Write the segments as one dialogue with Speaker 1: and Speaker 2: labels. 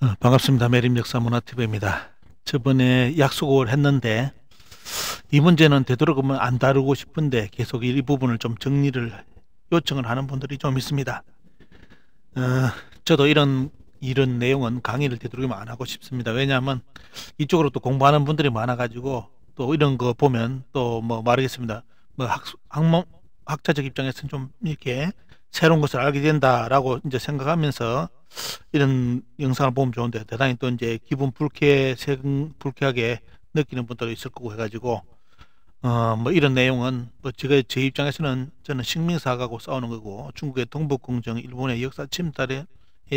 Speaker 1: 어, 반갑습니다. 매림역사 문화TV입니다. 저번에 약속을 했는데 이 문제는 되도록이면 안 다루고 싶은데 계속 이 부분을 좀 정리를 요청을 하는 분들이 좀 있습니다. 어, 저도 이런 이런 내용은 강의를 되도록이면 안 하고 싶습니다. 왜냐하면 이쪽으로 또 공부하는 분들이 많아가지고 또 이런 거 보면 또 뭐 말하겠습니다. 뭐 학, 학 학자적 입장에서는 좀 이렇게 새로운 것을 알게 된다라고 이제 생각하면서 이런 영상을 보면 좋은데 대단히 또 이제 기분 불쾌, 불쾌하게 느끼는 분들도 있을 거고 해가지고 어뭐 이런 내용은 뭐 제가 제 입장에서는 저는 식민사하고 싸우는 거고 중국의 동북공정, 일본의 역사 침탈에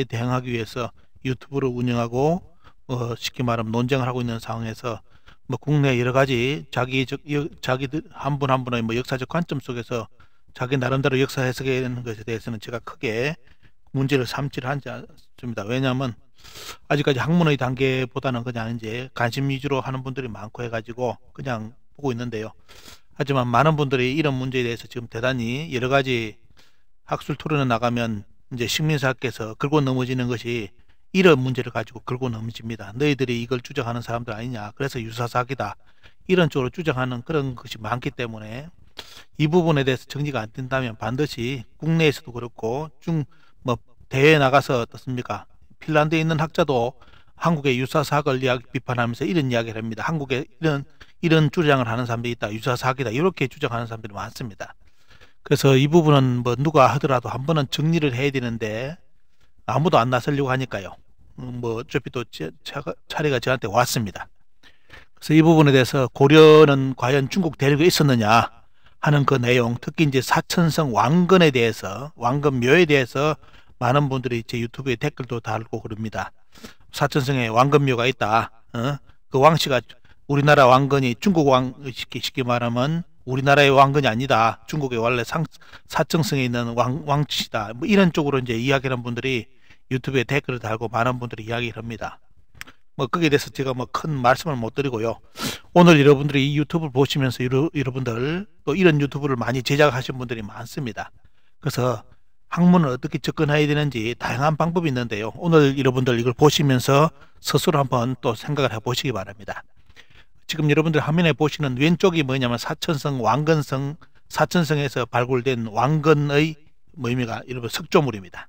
Speaker 1: 대항하기 위해서 유튜브를 운영하고 어, 쉽게 말하면 논쟁을 하고 있는 상황에서 뭐 국내 여러 가지 자기적 자기들 한 분 한 분의 뭐 역사적 관점 속에서 자기 나름대로 역사 해석에 있는 것에 대해서는 제가 크게 문제를 삼지를 하지 않습니다. 왜냐하면 아직까지 학문의 단계보다는 그냥 이제 관심 위주로 하는 분들이 많고 해가지고 그냥 보고 있는데요. 하지만 많은 분들이 이런 문제에 대해서 지금 대단히 여러 가지 학술 토론에 나가면 이제 식민사학께서 긁고 넘어지는 것이 이런 문제를 가지고 긁고 넘어집니다. 너희들이 이걸 주장하는 사람들 아니냐. 그래서 유사사학이다. 이런 쪽으로 주장하는 그런 것이 많기 때문에 이 부분에 대해서 정리가 안 된다면 반드시 국내에서도 그렇고 중 뭐 대회에 나가서 어떻습니까? 핀란드에 있는 학자도 한국의 유사사학을 이야기 비판하면서 이런 이야기를 합니다. 한국에 이런 이런 주장을 하는 사람들이 있다. 유사사학이다. 이렇게 주장하는 사람들이 많습니다. 그래서 이 부분은 뭐 누가 하더라도 한 번은 정리를 해야 되는데 아무도 안 나서려고 하니까요. 음, 뭐 어차피 또 차례가 저한테 왔습니다. 그래서 이 부분에 대해서 고려는 과연 중국 대륙에 있었느냐 하는 그 내용, 특히 이제 사천성 왕건에 대해서, 왕건묘에 대해서 많은 분들이 제 유튜브에 댓글도 달고 그럽니다. 사천성에 왕건묘가 있다. 어? 그 왕씨가 우리나라 왕건이 중국 왕, 쉽게, 쉽게 말하면 우리나라의 왕건이 아니다. 중국의 원래 상, 사천성에 있는 왕, 왕치다. 뭐 이런 쪽으로 이제 이야기하는 분들이 유튜브에 댓글을 달고 많은 분들이 이야기를 합니다. 뭐 거기에 대해서 제가 뭐 큰 말씀을 못 드리고요. 오늘 여러분들이 이 유튜브를 보시면서 여러, 여러분들 또 이런 유튜브를 많이 제작하신 분들이 많습니다. 그래서 학문을 어떻게 접근해야 되는지 다양한 방법이 있는데요. 오늘 여러분들 이걸 보시면서 스스로 한번 또 생각을 해보시기 바랍니다. 지금 여러분들 화면에 보시는 왼쪽이 뭐냐면 사천성 왕건성 사천성에서 발굴된 왕건의 뭐 의미가 여러분 석조물입니다.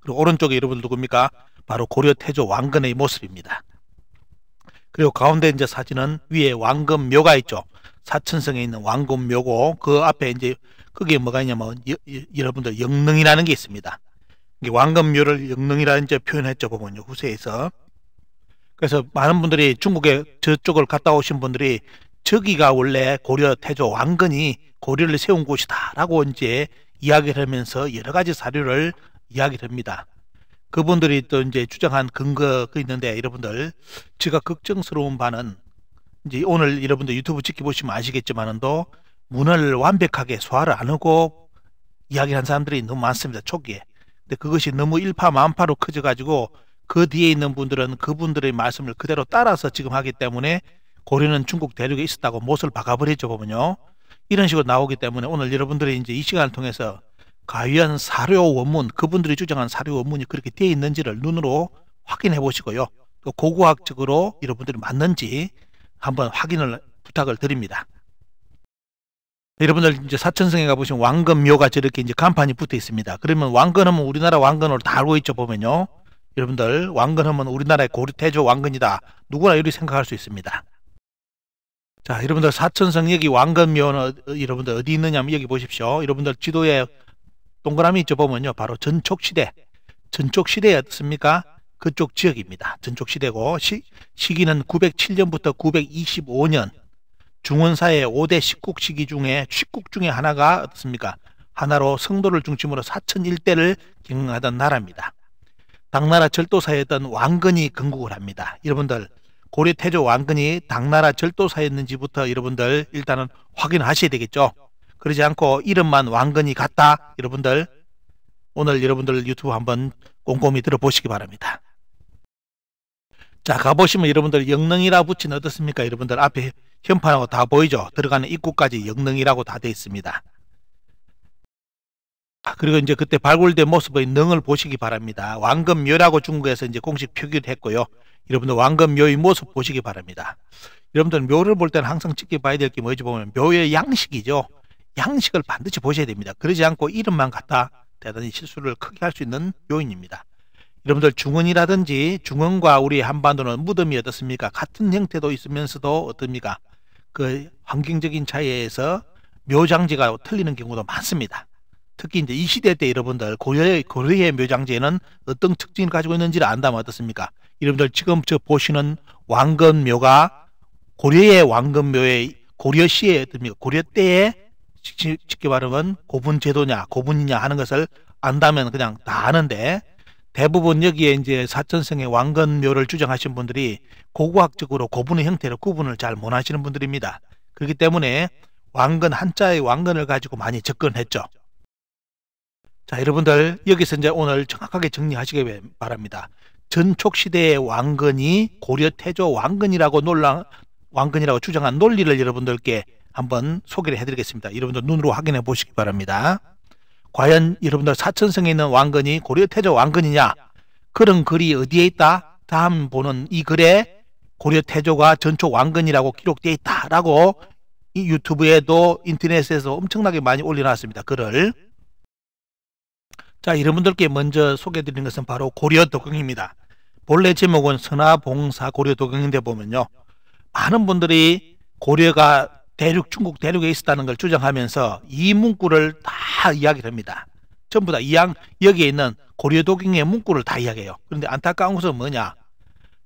Speaker 1: 그리고 오른쪽에 여러분 누굽니까? 바로 고려 태조 왕건의 모습입니다. 그리고 가운데 이제 사진은 위에 왕건묘가 있죠. 사천성에 있는 왕건묘고 그 앞에 이제 그게 뭐가 있냐면 여, 여러분들 영능이라는 게 있습니다. 왕건묘를 영능이라는 이제 표현했죠 보면요 후세에서 그래서 많은 분들이 중국에 저쪽을 갔다 오신 분들이 저기가 원래 고려 태조 왕건이 고려를 세운 곳이다라고 이제 이야기를 하면서 여러 가지 사료를 이야기를 합니다. 그분들이 또 이제 주장한 근거가 그 있는데 여러분들 제가 걱정스러운 바는 이제 오늘 여러분들 유튜브 지켜보시면 아시겠지만은도 문을 완벽하게 소화를 안 하고 이야기한 사람들이 너무 많습니다 초기에 근데 그것이 너무 일파만파로 커져가지고 그 뒤에 있는 분들은 그분들의 말씀을 그대로 따라서 지금 하기 때문에 고려는 중국 대륙에 있었다고 못을 박아버리죠 보면요 이런 식으로 나오기 때문에 오늘 여러분들이 이제 이 시간을 통해서 과연 사료 원문 그분들이 주장한 사료 원문이 그렇게 되어 있는지를 눈으로 확인해 보시고요. 또 고고학적으로 여러분들이 맞는지 한번 확인을 부탁을 드립니다. 네, 여러분들 이제 사천성에 가보시면 왕건묘가 저렇게 이제 간판이 붙어 있습니다. 그러면 왕건하면 우리나라 왕건으로 다 알고 있죠 보면요. 여러분들 왕건하면 우리나라의 고리태조 왕건이다. 누구나 이렇게 생각할 수 있습니다. 자 여러분들 사천성 여기 왕건묘는 어, 여러분들 어디 있느냐 면 여기 보십시오. 여러분들 지도에 동그라미 접보면요 바로 전촉시대. 전촉시대 였습니까 그쪽 지역입니다. 전촉시대고 시, 기는 907년부터 925년 중원사의 5대 식국 시기 중에 식국 중에 하나가 어떻습니까? 하나로 성도를 중심으로 사천 일대를 경영하던 나라입니다. 당나라 절도사였던 왕건이 건국을 합니다. 여러분들 고려 태조 왕건이 당나라 절도사였는지부터 여러분들 일단은 확인하셔야 되겠죠. 그러지 않고 이름만 왕건이 같다. 여러분들 오늘 여러분들 유튜브 한번 꼼꼼히 들어보시기 바랍니다. 자 가보시면 여러분들 영능이라 붙인 어떻습니까? 여러분들 앞에 현판하고 다 보이죠? 들어가는 입구까지 영능이라고 다돼 있습니다. 아, 그리고 이제 그때 발굴된 모습의 능을 보시기 바랍니다. 왕건묘라고 중국에서 이제 공식 표기를 했고요. 여러분들 왕건묘의 모습 보시기 바랍니다. 여러분들 묘를 볼 때는 항상 찍게 봐야 될 게 뭐지 보면 묘의 양식이죠. 양식을 반드시 보셔야 됩니다. 그러지 않고 이름만 갖다 대단히 실수를 크게 할 수 있는 요인입니다. 여러분들 중원이라든지 중원과 우리 한반도는 무덤이 어떻습니까? 같은 형태도 있으면서도 어떻습니까? 그 환경적인 차이에서 묘장지가 틀리는 경우도 많습니다. 특히 이제 이 시대 때 여러분들 고려의, 고려의 묘장지에는 어떤 특징을 가지고 있는지를 안다면 어떻습니까? 여러분들 지금 저 보시는 왕건묘가 고려의 왕건묘의 고려시에 어떻습니까? 고려 때의 쉽게 말하면 고분 제도냐 고분이냐 하는 것을 안다면 그냥 다 아는데 대부분 여기에 이제 사천성의 왕건묘를 주장하신 분들이 고고학적으로 고분의 형태로 구분을 잘 못하시는 분들입니다. 그렇기 때문에 왕건 한자의 왕건을 가지고 많이 접근했죠. 자 여러분들 여기서 이제 오늘 정확하게 정리하시길 바랍니다. 전촉 시대의 왕건이 고려 태조 왕건이라고 논란 왕건이라고 주장한 논리를 여러분들께 한번 소개를 해드리겠습니다. 여러분들 눈으로 확인해 보시기 바랍니다. 과연 여러분들 사천성에 있는 왕건이 고려 태조 왕건이냐 그런 글이 어디에 있다? 다음 보는 이 글에 고려 태조가 전초 왕건이라고 기록되어 있다라고 이 유튜브에도 인터넷에서 엄청나게 많이 올려놨습니다. 글을 자 여러분들께 먼저 소개해드리는 것은 바로 고려 도경입니다. 본래 제목은 선화봉사 고려 도경인데 보면요 많은 분들이 고려가 대륙 중국 대륙에 있었다는 걸 주장하면서 이 문구를 다 이야기를 합니다. 전부 다 이양 여기에 있는 고려 도경의 문구를 다 이야기해요. 그런데 안타까운 것은 뭐냐?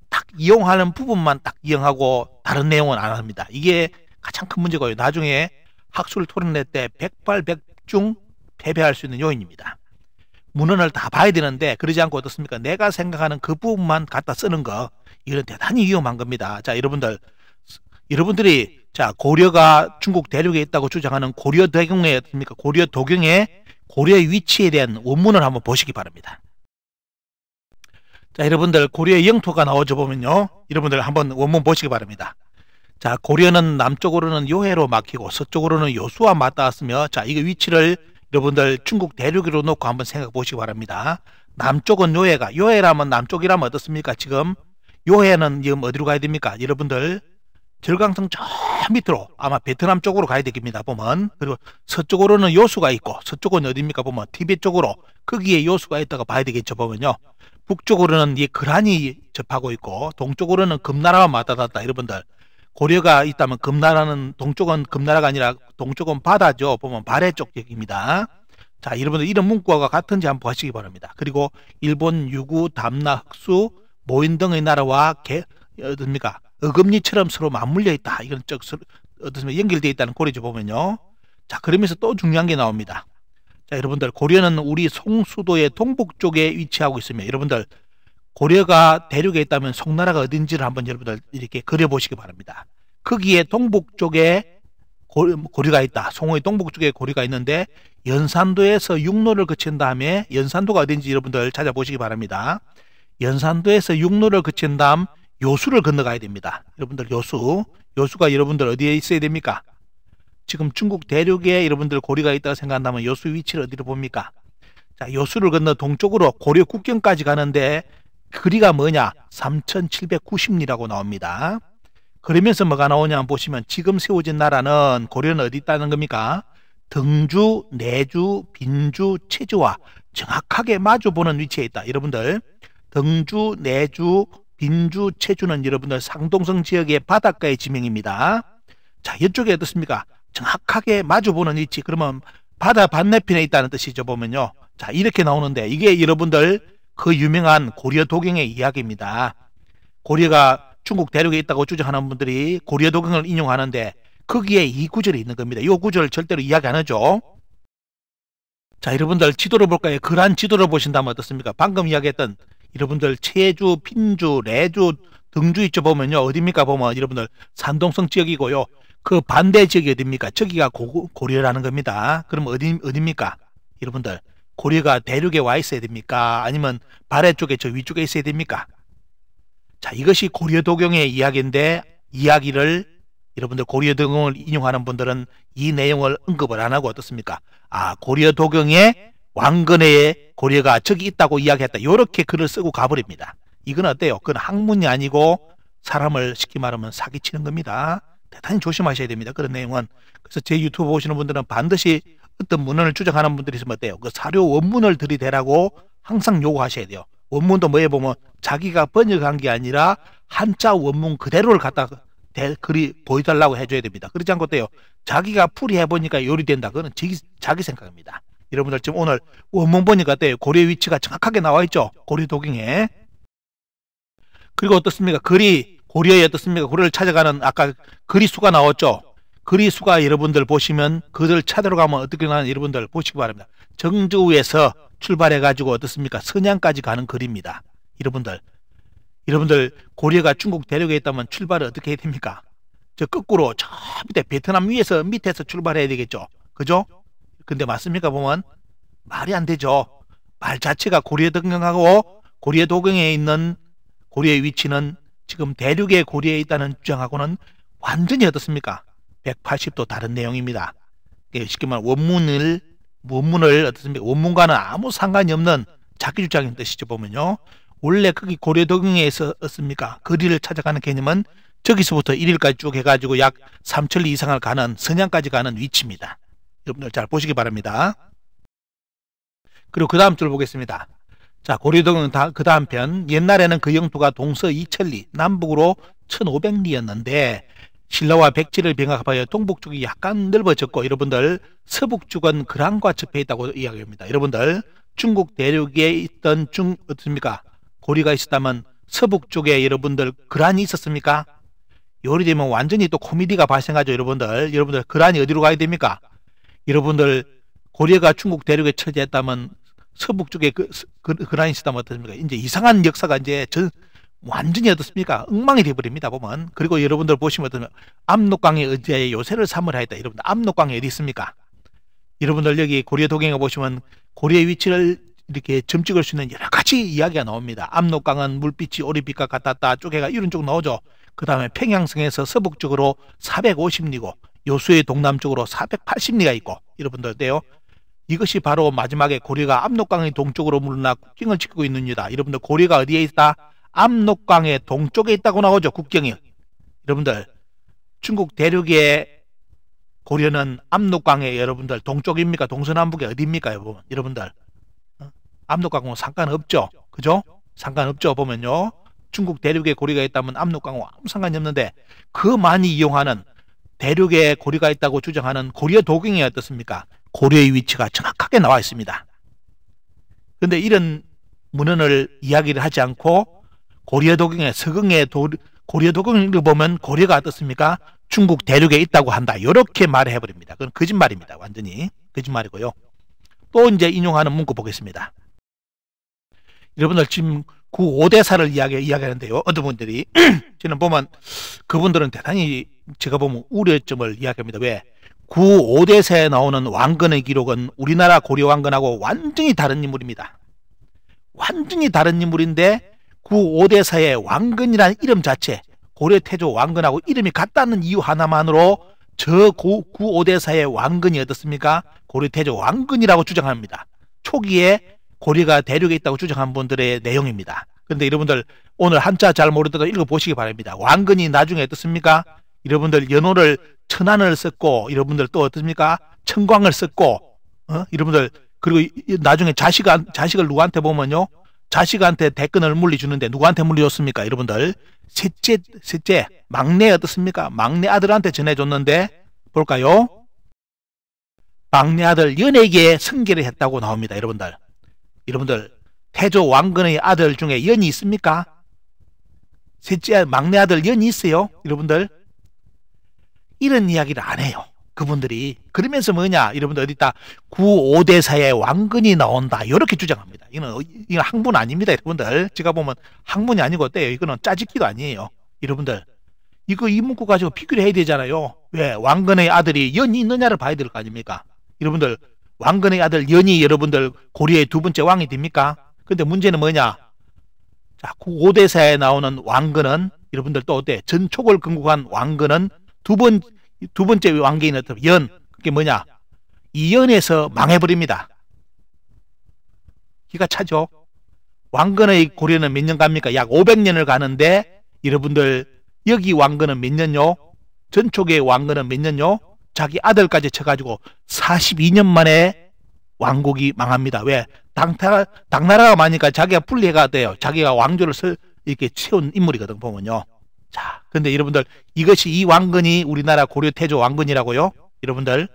Speaker 1: 딱 이용하는 부분만 딱 이용하고 다른 내용은 안 합니다. 이게 가장 큰 문제고요. 나중에 학술 토론회 때 백발백중 패배할 수 있는 요인입니다. 문헌을 다 봐야 되는데 그러지 않고 어떻습니까? 내가 생각하는 그 부분만 갖다 쓰는 거 이건 대단히 위험한 겁니다. 자 여러분들 여러분들이 자, 고려가 중국 대륙에 있다고 주장하는 고려 대경에 어떻습니까? 고려 도경의 고려의 위치에 대한 원문을 한번 보시기 바랍니다. 자, 여러분들 고려의 영토가 나오죠 보면요. 여러분들 한번 원문 보시기 바랍니다. 자, 고려는 남쪽으로는 요해로 막히고 서쪽으로는 요수와 맞닿았으며 자, 이 위치를 여러분들 중국 대륙으로 놓고 한번 생각해 보시기 바랍니다. 남쪽은 요해가 요해라면 남쪽이라면 어떻습니까? 지금 요해는 지금 어디로 가야 됩니까? 여러분들 절강성 저 밑으로 아마 베트남 쪽으로 가야 되겠습니다 보면 그리고 서쪽으로는 요수가 있고 서쪽은 어디니까 보면 티벳 쪽으로 거기에 요수가 있다가 봐야 되겠죠 보면요 북쪽으로는 이 그란이 접하고 있고 동쪽으로는 금나라와 맞닿았다 여러분들 고려가 있다면 금나라는 동쪽은 금나라가 아니라 동쪽은 바다죠 보면 발해 쪽 지역입니다 자 여러분들 이런 문구와 같은지 한번 보시기 바랍니다 그리고 일본 유구 담나 흑수 모인 등의 나라와 개 어, 어딥니까 어금니처럼 서로 맞물려 있다. 이건 즉 어떻습니까? 연결되어 있다는 고리죠 보면요. 자 그러면서 또 중요한 게 나옵니다. 자 여러분들 고려는 우리 송수도의 동북쪽에 위치하고 있으며 여러분들 고려가 대륙에 있다면 송나라가 어딘지를 한번 여러분들 이렇게 그려보시기 바랍니다. 거기에 동북쪽에 고려가 있다. 송의 동북쪽에 고려가 있는데 연산도에서 육로를 거친 다음에 연산도가 어딘지 여러분들 찾아보시기 바랍니다. 연산도에서 육로를 거친 다음 요수를 건너가야 됩니다. 여러분들 요수, 요수가 여러분들 어디에 있어야 됩니까? 지금 중국 대륙에 여러분들 고리가 있다고 생각한다면 요수 위치를 어디로 봅니까? 자, 요수를 건너 동쪽으로 고려 국경까지 가는데 거리가 뭐냐? 3790리라고 나옵니다. 그러면서 뭐가 나오냐 면 보시면 지금 세워진 나라는 고려는 어디 있다는 겁니까? 등주, 내주, 빈주, 체주와 정확하게 마주보는 위치에 있다. 여러분들 등주, 내주, 인주체주는 여러분들 상동성 지역의 바닷가의 지명입니다. 자, 이쪽에 어떻습니까? 정확하게 마주보는 위치. 그러면 바다 반대편에 있다는 뜻이죠, 보면요. 자, 이렇게 나오는데 이게 여러분들 그 유명한 고려 도경의 이야기입니다. 고려가 중국 대륙에 있다고 주장하는 분들이 고려 도경을 인용하는데 거기에 이 구절이 있는 겁니다. 이 구절 절대로 이야기 안 하죠. 자, 여러분들 지도를 볼까요? 그란 지도를 보신다면 어떻습니까? 방금 이야기했던 여러분들 체주 핀주, 레주 등주 있죠 보면요 어디입니까 보면 여러분들 산동성 지역이고요 그 반대 지역이 어디입니까 저기가 고, 고려라는 겁니다 그럼 어디 어디입니까 여러분들 고려가 대륙에 와 있어야 됩니까 아니면 발해 쪽에 저 위쪽에 있어야 됩니까 자 이것이 고려 도경의 이야기인데 이야기를 여러분들 고려 도경을 인용하는 분들은 이 내용을 언급을 안 하고 어떻습니까 아 고려 도경의 왕건에 고려가 적이 있다고 이야기했다. 이렇게 글을 쓰고 가버립니다. 이건 어때요? 그건 학문이 아니고 사람을 쉽게 말하면 사기치는 겁니다. 대단히 조심하셔야 됩니다. 그런 내용은. 그래서 제 유튜브 보시는 분들은 반드시 어떤 문헌을 주장하는 분들이 있으면 어때요? 그 사료 원문을 들이대라고 항상 요구하셔야 돼요. 원문도 뭐해 보면 자기가 번역한 게 아니라 한자 원문 그대로를 갖다 대, 글이 보여달라고 해줘야 됩니다. 그러지 않고 어때요? 자기가 풀이해보니까 요리된다. 그거는 자기, 자기 생각입니다. 여러분들 지금 오늘 원문 보니까 때고려의 위치가 정확하게 나와 있죠. 고리 도경에. 그리고 어떻습니까? 거리 고려에 어떻습니까? 고려를 찾아가는 아까 거리 수가 나왔죠. 거리 수가 여러분들 보시면 그들 찾으러 가면 어떻게 나는 여러분들 보시기 바랍니다. 정주에서 출발해 가지고 어떻습니까? 선양까지 가는 거리입니다. 여러분들 여러분들 고려가 중국 대륙에 있다면 출발을 어떻게 해야 됩니까? 저 거꾸로 저 밑에 베트남 위에서 밑에서 출발해야 되겠죠. 그죠? 근데 맞습니까 보면 말이 안 되죠. 말 자체가 고려에 등경하고 고려의 도경에 있는 고려의 위치는 지금 대륙의 고려에 있다는 주장하고는 완전히 어떻습니까? 180도 다른 내용입니다. 예, 쉽게 말하면 원문을 원문을 어떻습니까? 원문과는 아무 상관이 없는 자기 주장인 뜻이죠 보면요. 원래 거기 고려 도경에서 었습니까? 거리를 찾아가는 개념은 저기서부터 1일까지 쭉 해가지고 약 3천리 이상을 가는 선양까지 가는 위치입니다. 여러분들 잘 보시기 바랍니다. 그리고 그 다음 줄 보겠습니다. 자, 고려동은 그 다음 편. 옛날에는 그 영토가 동서 2천리, 남북으로 1,500리였는데 신라와 백지를 병합하여 동북쪽이 약간 넓어졌고 여러분들 서북쪽은 그랑과 접해 있다고 이야기합니다. 여러분들 중국 대륙에 있던 중 어떻습니까? 고리가 있었다면 서북쪽에 여러분들 그란이 있었습니까? 요리 되면 완전히 또 코미디가 발생하죠 여러분들 여러분들 그란이 어디로 가야 됩니까? 여러분들 고려가 중국 대륙에 처지했다면 서북 쪽에 그, 그, 그라인 시다 어떻습니까? 이제 이상한 역사가 이제 전 완전히 어떻습니까? 엉망이 되버립니다 보면 그리고 여러분들 보시면 어떻습니까? 압록강의 의지에 요새를 삼으라 했다. 여러분들 압록강이 어디 있습니까? 여러분들 여기 고려 도경에 보시면 고려의 위치를 이렇게 점찍을 수 있는 여러 가지 이야기가 나옵니다. 압록강은 물빛이 오리빛과 같았다. 쪼개가 이런 쪽 나오죠. 그 다음에 평양성에서 서북쪽으로 450리고 요수의 동남쪽으로 480리가 있고 여러분들 어요 이것이 바로 마지막에 고리가 압록강의 동쪽으로 물러나 국경을 지키고 있느니다 여러분들 고리가 어디에 있다? 압록강의 동쪽에 있다고 나오죠. 국경이. 여러분들 중국 대륙의 고려는 압록강의 여러분들 동쪽입니까? 동서남북이 어디입니까? 여러분, 여러분들 어? 압록강하고 상관없죠. 그죠? 상관없죠. 보면요. 중국 대륙에 고리가 있다면 압록강하고 아무 상관이 없는데 그많이 이용하는 대륙에 고리가 있다고 주장하는 고려 도경이 어떻습니까? 고려의 위치가 정확하게 나와 있습니다. 그런데 이런 문헌을 이야기를 하지 않고 고려 도경의 서경의 고려 도경을 보면 고려가 어떻습니까? 중국 대륙에 있다고 한다. 이렇게 말해 을 버립니다. 그건 거짓말입니다. 완전히 거짓말이고요. 또 이제 인용하는 문구 보겠습니다. 여러분들 지금 구 그 5대사를 이야기, 이야기하는데요. 어떤 분들이 저는 보면 그분들은 대단히 제가 보면 우려점을 이야기합니다. 왜? 구 5대사에 나오는 왕건의 기록은 우리나라 고려 왕건하고 완전히 다른 인물입니다. 완전히 다른 인물인데 구 5대사의 왕건이라는 이름 자체 고려 태조 왕건하고 이름이 같다는 이유 하나만으로 저 구 5대사의 왕건이 어떻습니까? 고려 태조 왕건이라고 주장합니다. 초기에 고리가 대륙에 있다고 주장한 분들의 내용입니다. 근데 여러분들 오늘 한자 잘 모르더라도 읽어보시기 바랍니다. 왕건이 나중에 어떻습니까? 여러분들 연호를 천안을 썼고 여러분들 또 어떻습니까? 천광을 썼고 어? 여러분들 그리고 나중에 자식한, 자식을 누구한테 보면요. 자식한테 대끈을 물리주는데 누구한테 물리줬습니까? 여러분들 셋째 셋째 막내 어떻습니까? 막내 아들한테 전해줬는데 볼까요? 막내 아들 연예계에 승계를 했다고 나옵니다. 여러분들 여러분들 태조 왕건의 아들 중에 연이 있습니까? 셋째 막내 아들 연이 있어요? 여러분들 이런 이야기를 안 해요. 그분들이 그러면서 뭐냐 여러분들 어디다 구오대사의 왕건이 나온다 이렇게 주장합니다. 이거 이거 항문 아닙니다, 여러분들. 제가 보면 항문이 아니고 어때요? 이거는 짜집기도 아니에요, 여러분들. 이거 이 문구 가지고 비교를 해야 되잖아요. 왜 왕건의 아들이 연이 있느냐를 봐야 될 거 아닙니까? 여러분들 왕건의 아들 연이 여러분들 고려의 두 번째 왕이 됩니까? 근데 문제는 뭐냐? 자, 5대사에 나오는 왕건은 여러분들 또 어때? 전촉을 근국한 왕건은 두 번, 두 번째 왕계인 어떤 연, 그게 뭐냐? 이 연에서 망해버립니다. 기가 차죠? 왕건의 고려는 몇 년 갑니까? 약 500년을 가는데 여러분들 여기 왕건은 몇 년요? 전촉의 왕건은 몇 년요? 자기 아들까지 쳐가지고 42년 만에 왕국이 망합니다. 왜? 당타, 당나라가 많으니까 자기가 불리해가 돼요. 자기가 왕조를 설, 이렇게 채운 인물이거든, 보면요. 자, 근데 여러분들, 이것이 이 왕건이 우리나라 고려태조 왕건이라고요? 여러분들,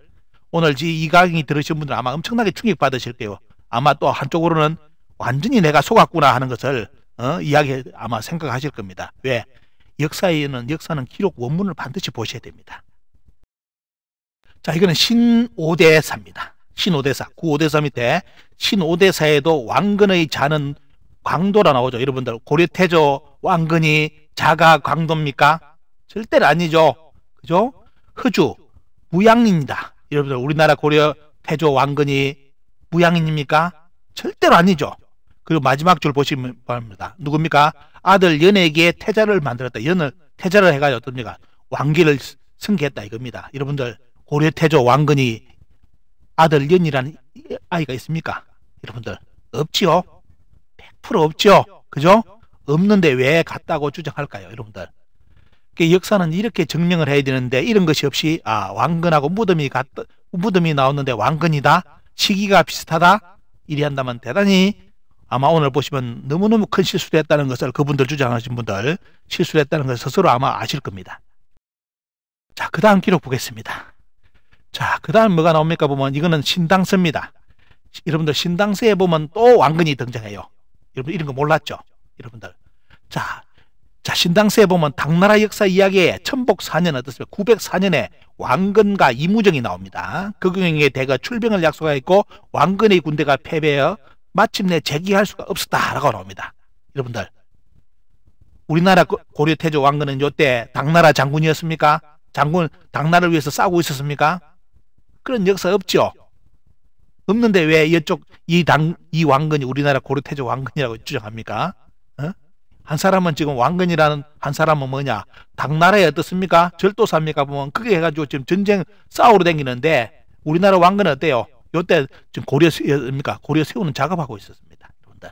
Speaker 1: 오늘 이 강의 들으신 분들 아마 엄청나게 충격받으실 거예요. 아마 또 한쪽으로는 완전히 내가 속았구나 하는 것을, 어, 이야기 아마 생각하실 겁니다. 왜? 역사에는, 역사는 기록 원문을 반드시 보셔야 됩니다. 자, 이거는 신오대사입니다. 신오대사, 구오대사 밑에 신오대사에도 왕건의 자는 광도라 나오죠. 여러분들 고려태조 왕건이 자가 광도입니까? 절대 아니죠. 그죠? 흐주, 무양입니다. 여러분들 우리나라 고려태조 왕건이 무양인입니까? 절대로 아니죠. 그리고 마지막 줄 보시면 바랍니다. 누굽니까? 아들 연에게 태자를 만들었다. 연을 태자를 해가지고 어떻습니까? 왕기를 승계했다 이겁니다. 여러분들 고려 태조 왕건이 아들 연이라는 아이가 있습니까? 여러분들 없지요? 100% 없지요? 그죠? 없는데 왜 갔다고 주장할까요? 여러분들 그 역사는 이렇게 증명을 해야 되는데 이런 것이 없이 아 왕건하고 무덤이 같 무덤이 나오는데 왕건이다 시기가 비슷하다 이리 한다면 대단히 아마 오늘 보시면 너무너무 큰 실수를 했다는 것을 그분들 주장하신 분들 실수를 했다는 것을 스스로 아마 아실 겁니다. 자, 그 다음 기록 보겠습니다. 자, 그 다음 뭐가 나옵니까? 보면 이거는 신당세입니다. 여러분들 신당세에 보면 또 왕건이 등장해요. 여러분 이런 거 몰랐죠? 여러분들. 자, 자 신당세에 보면 당나라 역사 이야기에 천복 4년 어떻습니까? 904년에 왕건과 이무정이 나옵니다. 그경에 대가 출병을 약속하였고 왕건의 군대가 패배하여 마침내 재기할 수가 없었다라고 나옵니다. 여러분들. 우리나라 고려 태조 왕건은 요때 당나라 장군이었습니까? 장군 당나라를 위해서 싸우고 있었습니까? 그런 역사 없죠. 없는데 왜 이쪽 이 당 이 왕건이 우리나라 고려 태조 왕건이라고 주장합니까? 어? 한 사람은 지금 왕건이라는 한 사람은 뭐냐? 당나라에 어떻습니까? 절도사입니까? 보면 그게 해가지고 지금 전쟁 싸우러 댕기는데 우리나라 왕건은 어때요? 요때 지금 고려입니까? 고려 세우는 작업하고 있었습니다. 여러분들.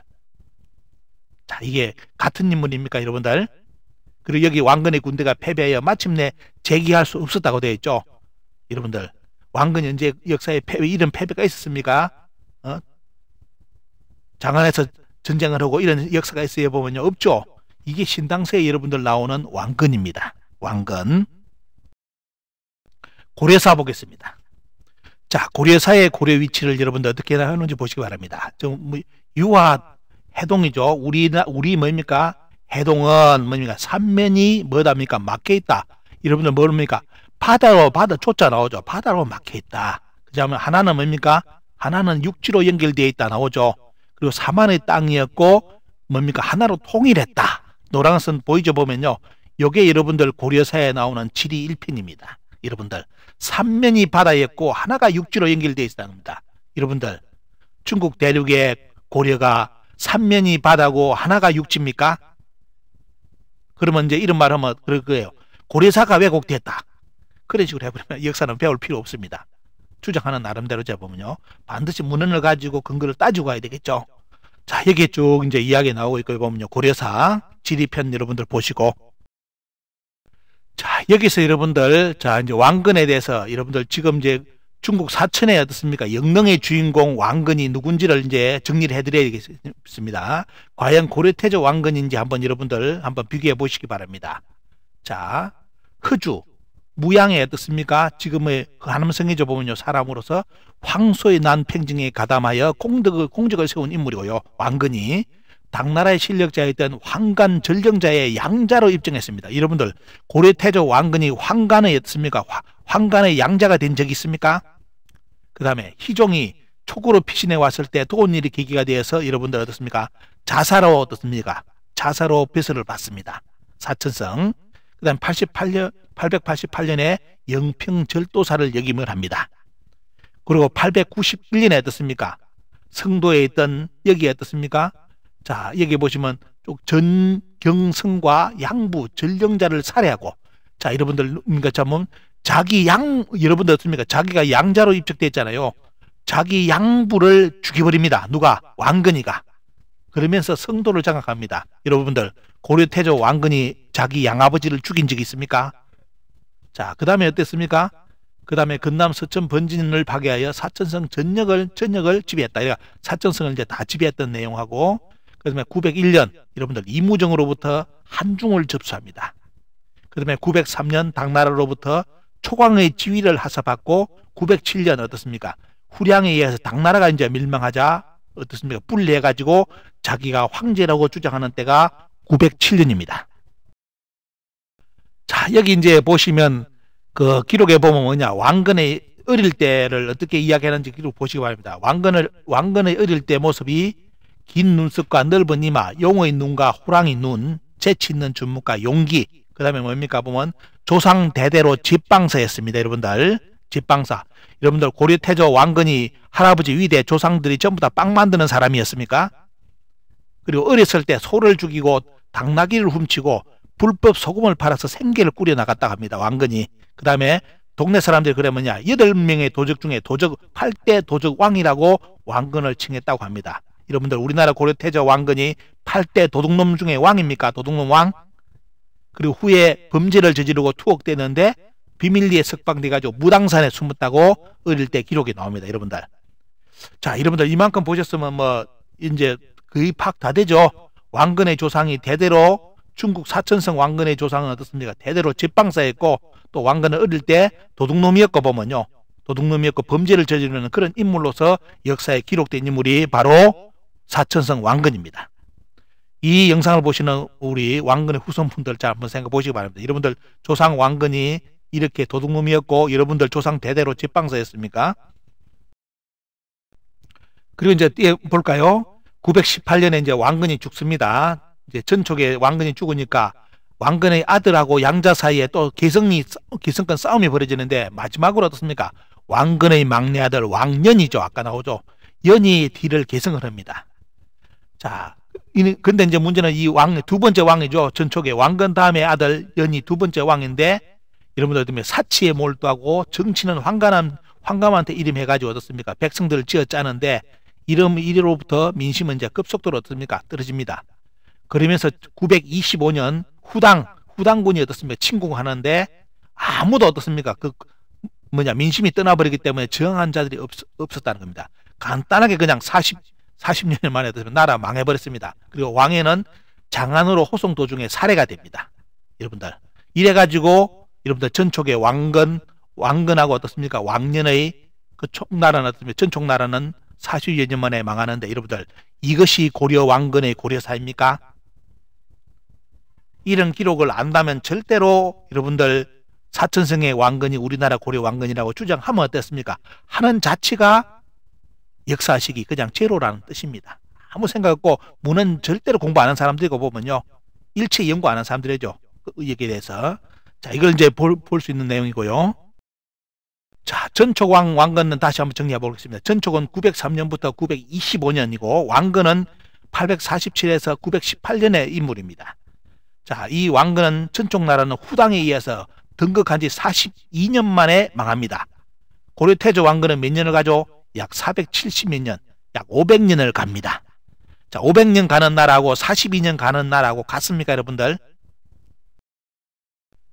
Speaker 1: 자 이게 같은 인물입니까? 여러분들. 그리고 여기 왕건의 군대가 패배하여 마침내 재기할 수 없었다고 되어 있죠. 여러분들 왕건 연제 역사에 패배, 이런 패배가 있었습니까? 어? 장안에서 전쟁을 하고 이런 역사가 있어야 보면요. 없죠. 이게 신당세에 여러분들 나오는 왕건입니다. 왕건. 고려사 보겠습니다. 자, 고려사의 고려 위치를 여러분들 어떻게 하는지 보시기 바랍니다. 좀 뭐 유화 해동이죠. 우리 우리 뭡니까? 해동은 뭡니까? 삼면이 뭐답니까? 막혀 있다. 여러분들 뭡니까? 바다로 바다 초자 나오죠. 바다로 막혀 있다. 그다음에 하나는 뭡니까? 하나는 육지로 연결되어 있다 나오죠. 그리고 사만의 땅이었고 뭡니까? 하나로 통일했다. 노랑선 보이죠 보면요. 요게 여러분들 고려사에 나오는 지리 1편입니다. 여러분들 삼면이 바다였고 하나가 육지로 연결되어 있다는 겁니다. 여러분들 중국 대륙의 고려가 삼면이 바다고 하나가 육지입니까? 그러면 이제 이런 말하면 그럴 거예요. 고려사가 왜곡됐다. 그런 식으로 해버리면 역사는 배울 필요 없습니다. 주장하는 나름대로 잡으면요 반드시 문헌을 가지고 근거를 따지고 가야 되겠죠. 자, 여기 에쭉 이제 이야기 나오고 있고 보면요. 고려사 지리편 여러분들 보시고 자, 여기서 여러분들 자, 이제 왕건에 대해서 여러분들 지금 이제 중국 사천에 어떻습니까? 영릉의 주인공 왕건이 누군지를 이제 정리를 해드려야겠습니다. 과연 고려태조 왕건인지 한번 여러분들 한번 비교해 보시기 바랍니다. 자, 흐주, 무양에 어떻습니까? 지금의 그 한음성이죠 보면요 사람으로서 황소의 난 팽징에 가담하여 공덕을 공적을 세운 인물이고요 왕건이 당나라의 실력자였던 황간 절경자의 양자로 입증했습니다. 여러분들 고려 태조 왕건이 황간의 어떻습니까? 황간의 양자가 된 적이 있습니까? 그 다음에 희종이 촉으로 피신해 왔을 때 도운 일이 계기가 되어서 여러분들 어떻습니까? 자사로 어떻습니까? 자사로 배설을 받습니다. 사천성. 그 다음 88년 888년에 영평절도사를 역임을 합니다. 그리고 891년에 어떻습니까? 성도에 있던 여기에 어떻습니까? 자 여기 보시면 쭉 전경승과 양부 전령자를 살해하고 자 여러분들 그러니까 참은 자기 양 여러분들 어떻습니까? 자기가 양자로 입적됐잖아요. 자기 양부를 죽여버립니다. 누가 왕건이가 그러면서 성도를 장악합니다. 여러분들 고려 태조 왕건이 자기 양아버지를 죽인 적이 있습니까? 자, 그 다음에 어땠습니까? 그 다음에 근남 서천 번진을 파괴하여 사천성 전역을 전역을 지배했다. 그러니까 사천성을 이제 다 지배했던 내용하고 그다음에 901년 여러분들 이무정으로부터 한중을 접수합니다. 그다음에 903년 당나라로부터 초광의 지위를 하사받고 907년 어떻습니까? 후량에 의해서 당나라가 이제 밀망하자 어떻습니까? 뿔내 가지고 자기가 황제라고 주장하는 때가 907년입니다. 자, 여기 이제 보시면 그 기록에 보면 뭐냐. 왕건의 어릴 때를 어떻게 이야기하는지 기록 보시기 바랍니다. 왕건을, 왕건의 어릴 때 모습이 긴 눈썹과 넓은 이마, 용의 눈과 호랑이 눈, 재치 있는 주목과 용기, 그 다음에 뭡니까? 보면 조상 대대로 집방사였습니다. 여러분들. 집방사. 여러분들 고려 태조 왕건이 할아버지 위대 조상들이 전부 다 빵 만드는 사람이었습니까? 그리고 어렸을 때 소를 죽이고 당나귀를 훔치고 불법 소금을 팔아서 생계를 꾸려나갔다 합니다. 왕건이. 그 다음에 동네 사람들이 그러면야 여덟 명의 도적 중에 도적 8대 도적 왕이라고 왕건을 칭했다고 합니다. 여러분들 우리나라 고려 태조 왕건이 8대 도둑놈 중에 왕입니까? 도둑놈 왕? 그리고 후에 범죄를 저지르고 투옥되는데 비밀리에 석방돼가지고 무당산에 숨었다고 어릴 때 기록이 나옵니다. 여러분들. 자, 여러분들 이만큼 보셨으면 뭐 이제 거의 파다 되죠. 왕건의 조상이 대대로 중국 사천성 왕건의 조상은 어떻습니까? 대대로 집방사였고또 왕건은 어릴 때 도둑놈이었고 보면요. 도둑놈이었고 범죄를 저지르는 그런 인물로서 역사에 기록된 인물이 바로 사천성 왕건입니다. 이 영상을 보시는 우리 왕건의 후손분들 잘 한번 생각해 보시기 바랍니다. 여러분들 조상 왕건이 이렇게 도둑놈이었고 여러분들 조상 대대로 집방사였습니까 그리고 이제 볼까요? 918년에 이제 왕건이 죽습니다. 이제 전촉에 왕건이 죽으니까 왕건의 아들하고 양자 사이에 또계승이 계승권 싸움이 벌어지는데 마지막으로 어떻습니까? 왕건의 막내 아들 왕년이죠 아까 나오죠. 연이 뒤를 계승을 합니다. 자, 근데 이제 문제는 이 왕 두 번째 왕이죠. 전촉의 왕건 다음에 아들 연이 두 번째 왕인데 여러분들 때문에 사치에 몰두하고 정치는 황간한 황감한테 이름해가지고 어떻습니까? 백성들을 쥐어 짜는데 이름 이로부터 리 민심은 이제 급속도로 어떻습니까? 떨어집니다. 그러면서 925년 후당 후당군이 어떻습니까? 침공하는데 아무도 어떻습니까? 그 뭐냐 민심이 떠나버리기 때문에 저항한 자들이 없, 없었다는 겁니다. 간단하게 그냥 40 40년 만에 나라 망해버렸습니다. 그리고 왕에는 장안으로 호송 도중에 살해가 됩니다. 여러분들 이래 가지고 여러분들 전촉의 왕건 왕건하고 어떻습니까? 왕년의 그 총나라는 어떻습니까? 전촉나라는 40여 년 만에 망하는데 여러분들 이것이 고려 왕건의 고려사입니까? 이런 기록을 안다면 절대로 여러분들 사천성의 왕건이 우리나라 고려 왕건이라고 주장하면 어땠습니까? 하는 자체가 역사식이 그냥 제로라는 뜻입니다. 아무 생각 없고 문은 절대로 공부 안한 사람들이고 보면요. 일체 연구 안한 사람들이죠. 그 얘기에 대해서. 자, 이걸 이제 볼 수 있는 내용이고요. 자, 전초왕 왕건은 다시 한번 정리해 보겠습니다. 전초은 903년부터 925년이고 왕건은 847에서 918년의 인물입니다. 자, 이 왕건은 천종 나라는 후당에 의해서 등극한 지 42년 만에 망합니다. 고려 태조 왕건은 몇 년을 가죠? 약 470몇 년, 약 500년을 갑니다. 자, 500년 가는 나라하고 42년 가는 나라하고 같습니까, 여러분들?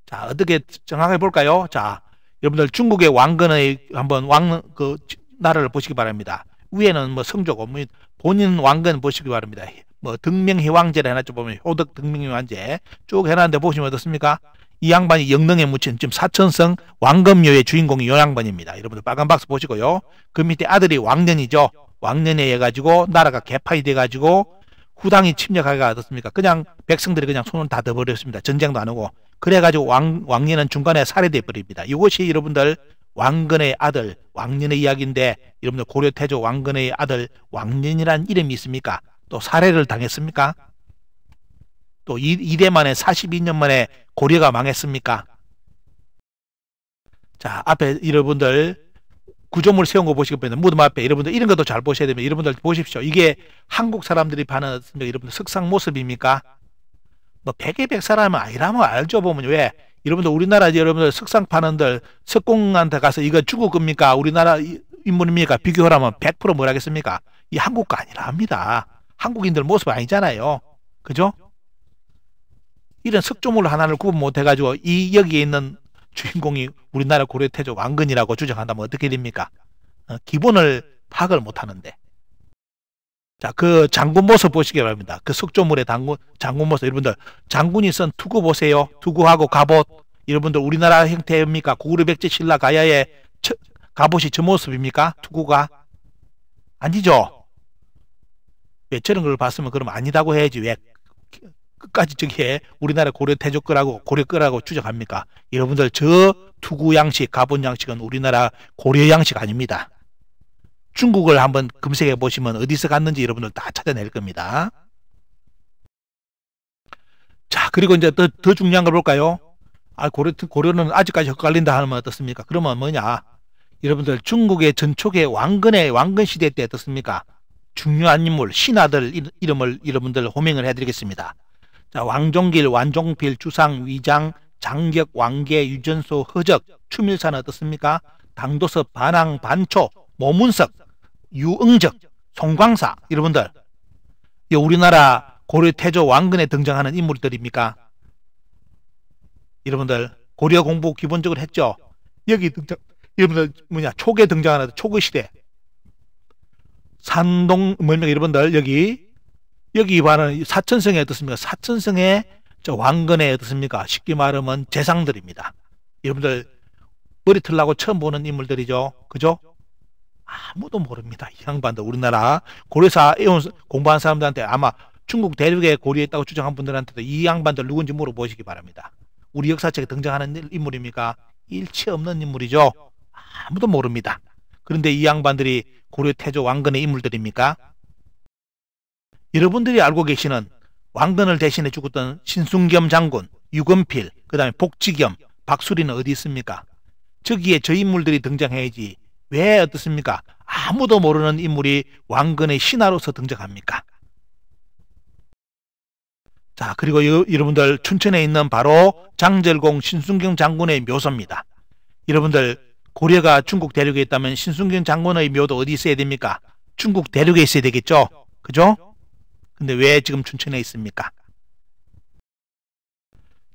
Speaker 1: 자, 어떻게 정확하게 볼까요? 자, 여러분들 중국의 왕건의 한번 왕 그 나라를 보시기 바랍니다. 위에는 뭐 성조고 뭐 본인 왕건 보시기 바랍니다. 뭐 등명해왕제를 해놨죠 보면 효덕 등명해왕제 쭉 해놨는데 보시면 어떻습니까? 이 양반이 영릉에 묻힌 지금 사천성 왕검묘의 주인공이 요 양반입니다. 여러분들 빨간 박스 보시고요. 그 밑에 아들이 왕년이죠. 왕년에 해가지고 나라가 개파이 돼가지고 후당이 침략하기가 어떻습니까? 그냥 백성들이 그냥 손을 다 더버렸습니다. 전쟁도 안 하고 그래가지고 왕, 왕년은 중간에 살해돼 버립니다. 이것이 여러분들 왕건의 아들 왕년의 이야기인데 여러분들 고려 태조 왕건의 아들 왕년이란 이름이 있습니까? 또 살해를 당했습니까? 또 이대 만에 42년 만에 고려가 망했습니까? 자 앞에 여러분들 구조물 세운 거 보시고 보면 무덤 앞에 여러분들 이런 것도 잘 보셔야 됩니다. 여러분들 보십시오. 이게 한국 사람들이 파는 여러분들 석상 모습입니까? 뭐백의백 사람은 아니라면 알죠 보면 왜 여러분들 우리나라 여러분들 석상 파는들 석공한테 가서 이거 주고 겁니까 우리나라 인물입니까 비교하라면 100% 뭐라겠습니까? 이 한국과 아니라 합니다. 한국인들 모습 아니잖아요. 그죠? 이런 석조물 하나를 구분 못해가지고 이 여기에 있는 주인공이 우리나라 고려 태조 왕건이라고 주장한다면 어떻게 됩니까? 어, 기본을 파악을 못하는데. 자, 그 장군 모습 보시기 바랍니다. 그 석조물의 장군, 장군 모습. 여러분들, 장군이 쓴 투구 보세요. 투구하고 갑옷. 여러분들, 우리나라 형태입니까? 고구려 백제 신라 가야의 처, 갑옷이 저 모습입니까? 투구가. 아니죠. 왜저그걸 봤으면 그럼 아니다고 해야지 왜 끝까지 저기에 우리나라 고려 태조 거라고 고려 거라고 추적합니까? 여러분들 저 투구 양식, 가본 양식은 우리나라 고려 양식 아닙니다. 중국을 한번 검색해 보시면 어디서 갔는지 여러분들 다 찾아낼 겁니다. 자, 그리고 이제 더, 더 중요한 걸 볼까요? 아, 고려, 고려는 아직까지 헷갈린다 하면 어떻습니까? 그러면 뭐냐? 여러분들 중국의 전초계 왕건의 왕건 시대 때 어떻습니까? 중요한 인물 신하들 이름을 여러분들 호명을 해드리겠습니다. 자, 왕종길, 완종필, 주상, 위장, 장격, 왕계, 유전소, 허적, 추밀는 어떻습니까? 당도섭, 반항, 반초, 모문석, 유응적, 송광사 여러분들 우리나라 고려 태조 왕건에 등장하는 인물들입니까? 여러분들 고려 공부 기본적으로 했죠? 여기 등장 여러분들 뭐냐 초계 등장하는 초계 시대 산동 문명 여러분들 여기 여기 이 반은 사천성에 어떻습니까? 사천성에저 왕건에 어떻습니까? 쉽게 말하면 재상들입니다. 여러분들 머리 틀라고 처음 보는 인물들이죠. 그죠? 아무도 모릅니다. 이 양반들 우리나라 고려사 애원 공부한 사람들한테 아마 중국 대륙에 고려했다고 주장한 분들한테도 이 양반들 누군지 물어보시기 바랍니다. 우리 역사책에 등장하는 인물입니까? 일체 없는 인물이죠. 아무도 모릅니다. 그런데 이 양반들이 고려 태조 왕건의 인물들입니까? 여러분들이 알고 계시는 왕건을 대신해 죽었던 신순겸 장군, 유건필, 그 다음에 복지겸, 박수리는 어디 있습니까? 저기에 저 인물들이 등장해야지 왜 어떻습니까? 아무도 모르는 인물이 왕건의 신하로서 등장합니까? 자 그리고 여, 러분들 춘천에 있는 바로 장절공 신순경 장군의 묘소입니다. 여러분들 고려가 중국 대륙에 있다면 신순경 장군의 묘도 어디 있어야 됩니까? 중국 대륙에 있어야 되겠죠? 그죠? 근데 왜 지금 춘천에 있습니까?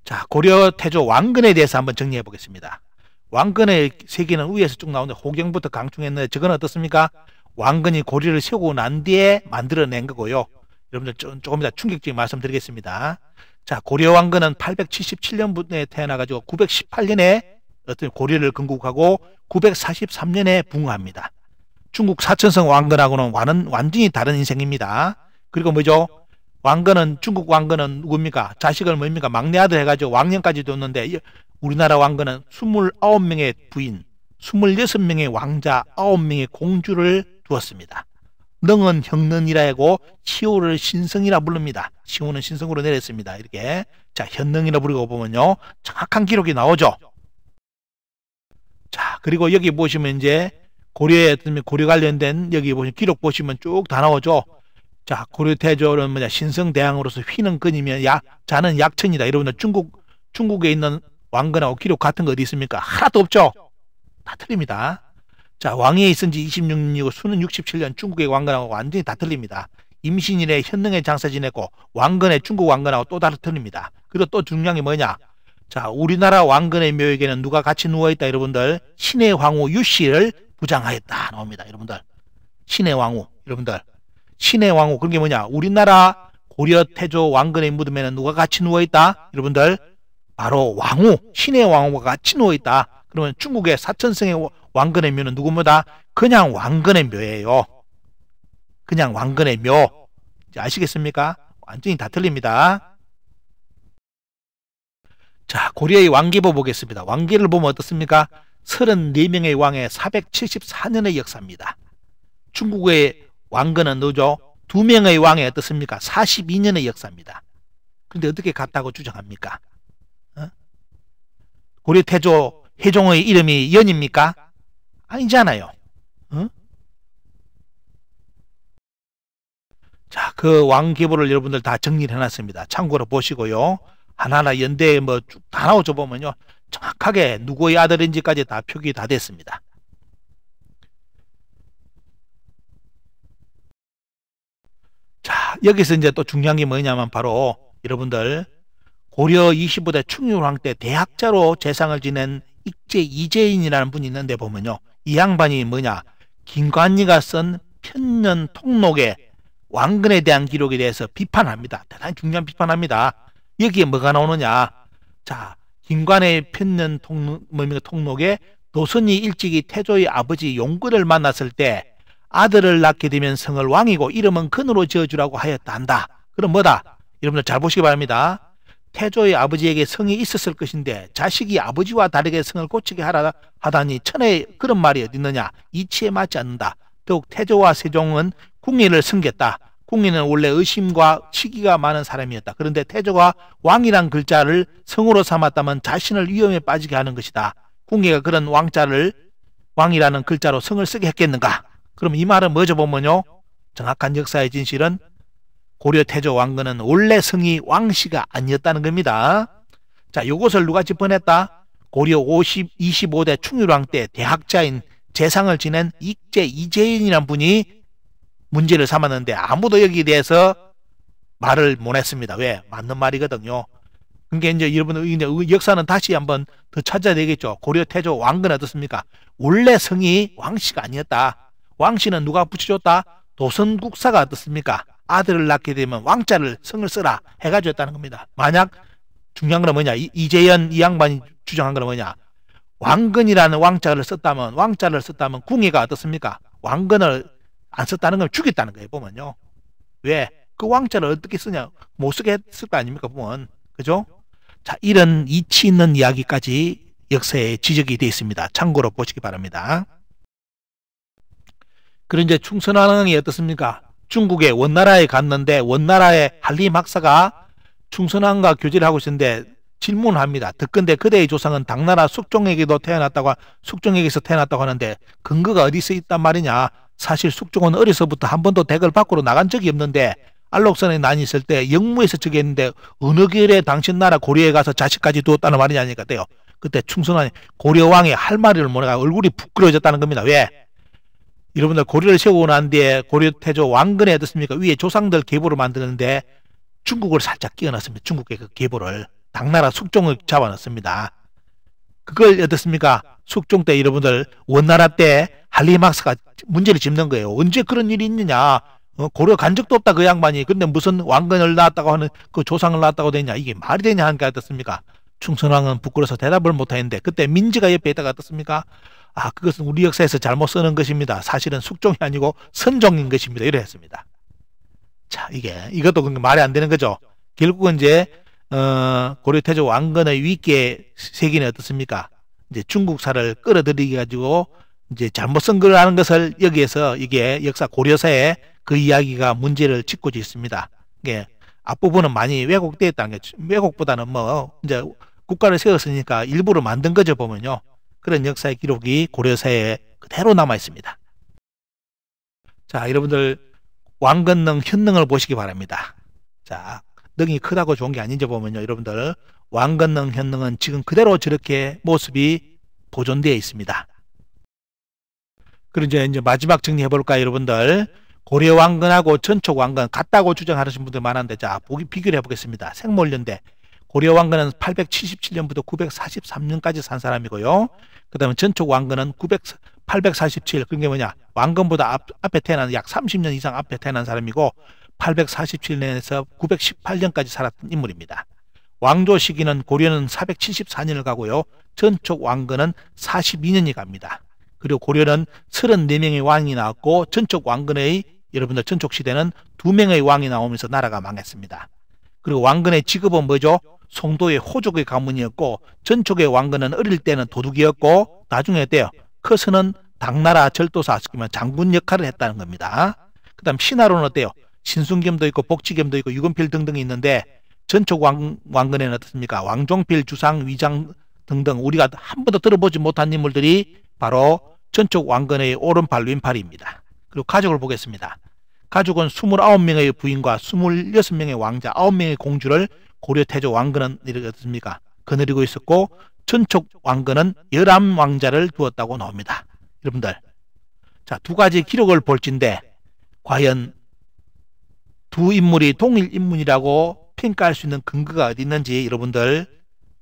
Speaker 1: 자, 고려 태조 왕건에 대해서 한번 정리해 보겠습니다. 왕건의 세계는 위에서 쭉 나오는데 호경부터 강충했는데 저건 어떻습니까? 왕건이 고려를 세우고 난 뒤에 만들어낸 거고요. 여러분들 조금 이따 충격적인 말씀 드리겠습니다. 자, 고려 왕건은 877년부터 태어나가지고 918년에 어떤 고려를 건국하고 943년에 붕흥합니다. 중국 사천성 왕건하고는 완은, 완전히 다른 인생입니다. 그리고 뭐죠? 왕건은 중국 왕건은 누굽니까? 자식을 뭡니까? 막내 아들 해가지고 왕년까지 뒀는데 우리나라 왕건은 29명의 부인, 26명의 왕자, 9명의 공주를 두었습니다. 능은 형능이라 하고 치호를 신성이라 부릅니다. 치호는 신성으로 내렸습니다. 이렇게 자 현능이라 부르고 보면요 정확한 기록이 나오죠. 그리고 여기 보시면 이제 고려에 고려 관련된 여기 보시면 기록 보시면 쭉 다 나오죠. 자, 고려태조는 뭐냐, 신성대왕으로서 휘는 끈이면 약 자는 약천이다. 여러분들 중국, 중국에 있는 왕건하고 기록 같은 거 어디 있습니까? 하나도 없죠? 다 틀립니다. 자, 왕위에 있은 지 26년이고 수는 67년 중국의 왕건하고 완전히 다 틀립니다. 임신일에 현능에 장사 지냈고 왕건의 중국 왕건하고 또 다른 틀립니다. 그리고 또 중요한 게 뭐냐? 자, 우리나라 왕건의 묘에게는 누가 같이 누워있다, 여러분들. 신의 왕후 유씨를 부장하였다. 나옵니다, 여러분들. 신의 왕후, 여러분들. 신의 왕후, 그런 게 뭐냐. 우리나라 고려 태조 왕건의 무덤에는 누가 같이 누워있다? 여러분들. 바로 왕후, 신의 왕후가 같이 누워있다. 그러면 중국의 사천성의 왕건의 묘는 누구보다 그냥 왕건의 묘예요. 그냥 왕건의 묘. 아시겠습니까? 완전히 다 틀립니다. 자, 고려의 왕기보 보겠습니다. 왕기를 보면 어떻습니까? 34명의 왕의 474년의 역사입니다. 중국의 왕건은 누죠? 2명의 왕의 어떻습니까? 42년의 역사입니다. 그런데 어떻게 같다고 주장합니까? 어? 고려 태조 혜종의 이름이 연입니까? 아니잖아요. 어? 자, 그 왕기보를 여러분들 다 정리를 해놨습니다. 참고로 보시고요. 하나하나 연대에 뭐 쭉 다 나오죠 보면요. 정확하게 누구의 아들인지까지 다 표기 다 됐습니다. 자, 여기서 이제 또 중요한 게 뭐냐면 바로 여러분들 고려 25대 충유왕 때 대학자로 재상을 지낸 익제 이재인이라는 분이 있는데 보면요. 이 양반이 뭐냐. 김관리가 쓴 편년 통록의 왕근에 대한 기록에 대해서 비판합니다. 대단히 중요한 비판합니다. 여기에 뭐가 나오느냐? 자, 김관의 폈는 통로, 통록에 노선이 일찍이 태조의 아버지 용구를 만났을 때 아들을 낳게 되면 성을 왕이고 이름은 근으로 지어주라고 하였다 한다. 그럼 뭐다? 여러분들 잘 보시기 바랍니다. 태조의 아버지에게 성이 있었을 것인데 자식이 아버지와 다르게 성을 고치게 하라 하다니 천에 그런 말이 어디 있느냐 이치에 맞지 않는다. 더욱 태조와 세종은 국리를 섬겼다. 궁이는 원래 의심과 치기가 많은 사람이었다. 그런데 태조가 왕이란 글자를 성으로 삼았다면 자신을 위험에 빠지게 하는 것이다. 궁예가 그런 왕자를 왕이라는 글자로 성을 쓰게 했겠는가? 그럼 이 말은 뭐죠 보면요. 정확한 역사의 진실은 고려 태조 왕건은 원래 성이 왕씨가 아니었다는 겁니다. 자, 요것을 누가 짚어냈다? 고려 50, 25대 충유왕 때 대학자인 재상을 지낸 익제 이재인이란 분이 문제를 삼았는데 아무도 여기에 대해서 말을 못 했습니다. 왜? 맞는 말이거든요. 그러니까 이제 여러분 이제 역사는 다시 한번 더 찾아야 되겠죠. 고려 태조 왕건 어떻습니까? 원래 성이 왕씨가 아니었다. 왕씨는 누가 붙여줬다? 도선국사가 어떻습니까? 아들을 낳게 되면 왕자를 성을 쓰라 해가지고 했다는 겁니다. 만약 중요한 건 뭐냐? 이, 재현이 양반이 주장한 건 뭐냐? 왕건이라는 왕자를 썼다면 왕자를 썼다면 궁예가 어떻습니까? 왕건을 안 썼다는 건 죽였다는 거예요, 보면요. 왜? 그 왕자를 어떻게 쓰냐? 못 쓰게 했을 거 아닙니까, 보면. 그죠? 자, 이런 이치 있는 이야기까지 역사에 지적이 되어 있습니다. 참고로 보시기 바랍니다. 그리고 이제 충선왕이 어떻습니까? 중국의 원나라에 갔는데 원나라의 한림 학사가 충선왕과 교제를 하고 있었는데 질문합니다. 듣건데 그대의 조상은 당나라 숙종에게도 태어났다고 숙종에게서 태어났다고 하는데 근거가 어디서 있단 말이냐? 사실 숙종은 어려서부터 한 번도 댁을 밖으로 나간 적이 없는데 알록산에 난 있을 때 영무에서 적했는데 어느 길에 당신 나라 고려에 가서 자식까지 두었다는 말이 아닐 까같요 그때 충성한 고려왕이 할 말을 모르가 얼굴이 부끄러워졌다는 겁니다. 왜? 여러분들 고려를 세우고 난 뒤에 고려태조 왕건에 어떻습니까? 위에 조상들 계보를 만드는데 중국을 살짝 끼워놨습니다. 중국의 그 계보를 당나라 숙종을 잡아놨습니다. 그걸 어떻습니까? 숙종 때 여러분들 원나라 때 할리막스가 문제를 짚는 거예요. 언제 그런 일이 있느냐? 어, 고려 간 적도 없다 그 양반이. 근데 무슨 왕건을 낳았다고 하는 그 조상을 낳았다고 되냐? 이게 말이 되냐 하니까 어떻습니까? 충선왕은 부끄러워서 대답을 못하는데 그때 민지가 옆에 있다가 어떻습니까? 아 그것은 우리 역사에서 잘못 쓰는 것입니다. 사실은 숙종이 아니고 선종인 것입니다. 이래 했습니다. 자 이게 이것도 그러니까 말이 안 되는 거죠. 결국은 이제 어, 고려 태조 왕건의 위기에 세기는 어떻습니까? 이제 중국사를 끌어들이게 가지고 이제 잘못 선거를 하는 것을 여기에서 이게 역사 고려사에그 이야기가 문제를 짓고 있습니다. 예. 앞부분은 많이 왜곡되었다는 게 왜곡보다는 뭐 이제 국가를 세웠으니까 일부러 만든 거죠 보면요. 그런 역사의 기록이 고려사에 그대로 남아 있습니다. 자, 여러분들 왕건능 현능을 보시기 바랍니다. 자, 능이 크다고 좋은 게 아닌지 보면요. 여러분들 왕건능 현능은 지금 그대로 저렇게 모습이 보존되어 있습니다. 그리고 이제, 마지막 정리해 볼까요, 여러분들? 고려 왕건하고 전촉 왕건 같다고 주장하시는 분들 많은데 자, 보기 비교를 해 보겠습니다. 생물년대 고려 왕건은 877년부터 943년까지 산 사람이고요. 그다음에 전촉 왕건은 900 847 그게 뭐냐? 왕건보다 앞, 앞에 태어난 약 30년 이상 앞에 태어난 사람이고 847년에서 918년까지 살았던 인물입니다. 왕조 시기는 고려는 474년을 가고요. 전촉 왕건은 42년이 갑니다. 그리고 고려는 34명의 왕이 나왔고 전촉 왕건의 여러분들 전촉 시대는 2명의 왕이 나오면서 나라가 망했습니다. 그리고 왕건의 직업은 뭐죠? 송도의 호족의 가문이었고 전촉의 왕건은 어릴 때는 도둑이었고 나중에 때요. 커서는 당나라 절도사, 그러면 그러니까 장군 역할을 했다는 겁니다. 그 다음 신하로는 어때요? 신순겸도 있고 복지겸도 있고 유건필 등등이 있는데 전척 왕, 건에는 어떻습니까? 왕종필 주상 위장 등등 우리가 한 번도 들어보지 못한 인물들이 바로 전척 왕건의 오른팔 왼팔입니다. 그리고 가족을 보겠습니다. 가족은 29명의 부인과 26명의 왕자, 9명의 공주를 고려 태조 왕건은 이르겠습니까? 거느리고 있었고 전촉 왕건은 열암 왕자를 두었다고 나옵니다. 여러분들, 자두 가지 기록을 볼진데 과연 두 인물이 동일 인물이라고 평가할 수 있는 근거가 어디 있는지 여러분들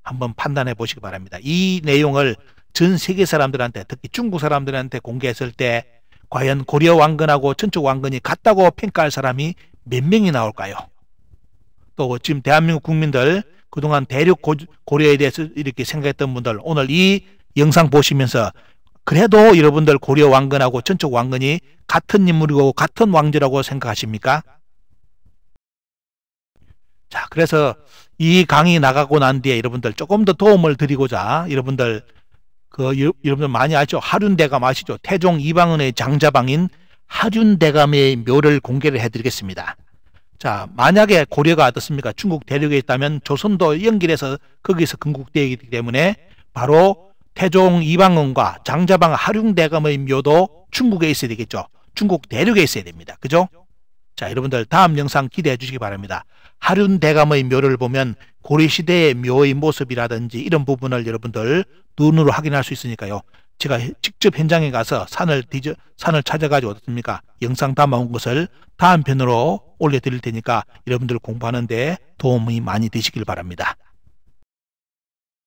Speaker 1: 한번 판단해 보시기 바랍니다. 이 내용을 전 세계 사람들한테 특히 중국 사람들한테 공개했을 때 과연 고려 왕건하고 천축 왕건이 같다고 평가할 사람이 몇 명이 나올까요? 또 지금 대한민국 국민들 그동안 대륙 고려에 대해서 이렇게 생각했던 분들 오늘 이 영상 보시면서 그래도 여러분들 고려 왕건하고 천축 왕건이 같은 인물이고 같은 왕조라고 생각하십니까? 자, 그래서 이 강의 나가고 난 뒤에 여러분들 조금 더 도움을 드리고자 여러분들 그 여러분들 많이 아시죠? 하륜대감 아시죠? 태종 이방은의 장자방인 하륜대감의 묘를 공개를 해드리겠습니다. 자, 만약에 고려가 어떻습니까? 중국 대륙에 있다면 조선도 연결해서 거기서 근국되기 때문에 바로 태종 이방은과 장자방 하륜대감의 묘도 중국에 있어야 되겠죠. 중국 대륙에 있어야 됩니다. 그죠? 자, 여러분들 다음 영상 기대해 주시기 바랍니다. 하륜 대감의 묘를 보면 고려시대의 묘의 모습이라든지 이런 부분을 여러분들 눈으로 확인할 수 있으니까요. 제가 직접 현장에 가서 산을 뒤져, 산을 찾아가지고 어떻습니까? 영상 담아온 것을 다음 편으로 올려드릴 테니까 여러분들 공부하는데 도움이 많이 되시길 바랍니다.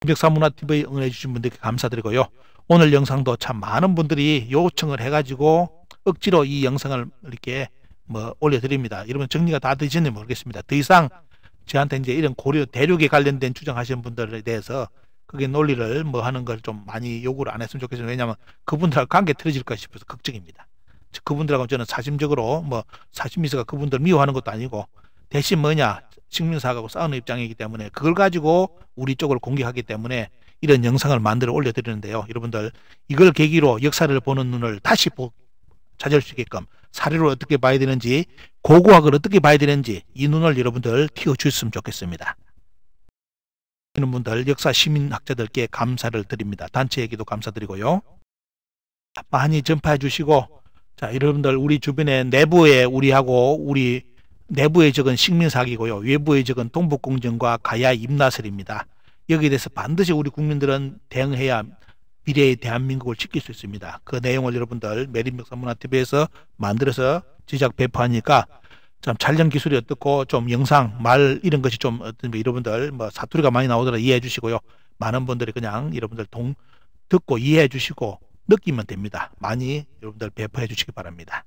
Speaker 1: 백사문화TV 응원해주신 분들께 감사드리고요. 오늘 영상도 참 많은 분들이 요청을 해가지고 억지로 이 영상을 이렇게 뭐 올려드립니다. 이러면 정리가 다 되시는지 모르겠습니다. 더 이상 저한테 이제 이런 고려 대륙에 관련된 주장하시는 분들에 대해서 그게 논리를 뭐 하는 걸 좀 많이 요구를 안 했으면 좋겠어요. 왜냐하면 그분들하고 관계 틀어질까 싶어서 걱정입니다. 그분들하고 저는 사심적으로 뭐 사심미스가 그분들 미워하는 것도 아니고 대신 뭐냐 식민사하고 싸우는 입장이기 때문에 그걸 가지고 우리 쪽을 공격하기 때문에 이런 영상을 만들어 올려드리는데요. 여러분들 이걸 계기로 역사를 보는 눈을 다시 찾을 수 있게끔 사례를 어떻게 봐야 되는지 고고학을 어떻게 봐야 되는지 이 눈을 여러분들 키워주셨으면 좋겠습니다. 하시는 분들 역사 시민학자들께 감사를 드립니다. 단체에게도 감사드리고요. 많이 전파해 주시고 자 여러분들 우리 주변에 내부에 우리하고 우리 내부의 적은 식민사기고요. 외부의 적은 동북공정과 가야 임나설입니다. 여기에 대해서 반드시 우리 국민들은 대응해야 합니다. 미래의 대한민국을 지킬 수 있습니다. 그 내용을 여러분들 메린백사문화 t v 에서 만들어서 제작 배포하니까 참 촬영 기술이 어떻고 좀 영상 말 이런 것이 좀 어떤 여러분들 뭐 사투리가 많이 나오더라 이해해 주시고요. 많은 분들이 그냥 여러분들 동 듣고 이해해 주시고 느끼면 됩니다. 많이 여러분들 배포해 주시기 바랍니다.